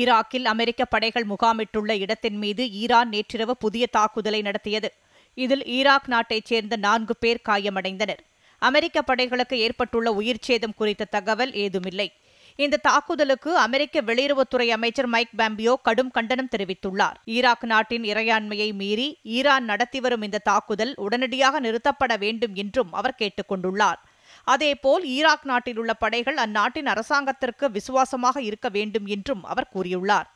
ஈராக்கில் அமெரிக்க படைகள் முகாமிட்டுள்ள இடத்தின் மீது ஈரான் நேற்றிரவு புதிய தாக்குதலை நடத்தியது இதில் ஈராக் நாட்டைச் சேர்ந்த நான்கு பேர் காயமடைந்தனர் அமெரிக்க படைகளுக்கு ஏற்பட்டுள்ள உயிர் சேதம் குறித்த தகவல் ஏதுமில்லை இந்த தாக்குதலுக்கு அமெரிக்க வெளியுறவுத்துறை அமைச்சர் மைக் பாம்பியோ கடும் கண்டனம் தெரிவித்துள்ளார் ஈராக் நாட்டின் இறையாண்மையை மீறி ஈரான் நடத்தி வரும் இந்த தாக்குதல் உடனடியாக நிறுத்தப்பட வேண்டும் என்றும் அவர் கேட்டுக் கொண்டுள்ளார் அதேபோல் ஈராக் நாட்டில் உள்ள படைகள் அந்நாட்டின் அரசாங்கத்திற்கு விசுவாசமாக இருக்க வேண்டும் என்றும் அவர் கூறியுள்ளார்